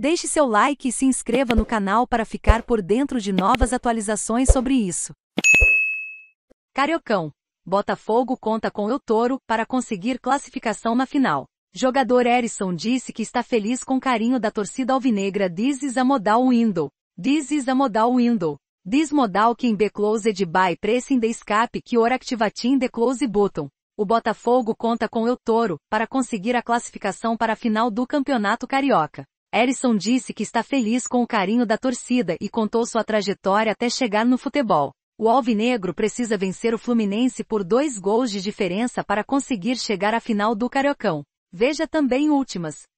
Deixe seu like e se inscreva no canal para ficar por dentro de novas atualizações sobre isso. Cariocão. Botafogo conta com o Toro para conseguir classificação na final. Jogador Erisson disse que está feliz com carinho da torcida alvinegra This is a modal window. This is a modal window. This modal que be closed by pressing the escape que or activating the close button. O Botafogo conta com o Toro para conseguir a classificação para a final do Campeonato Carioca. Erisson disse que está feliz com o carinho da torcida e contou sua trajetória até chegar no futebol. O Alvinegro precisa vencer o Fluminense por dois gols de diferença para conseguir chegar à final do Cariocão. Veja também últimas.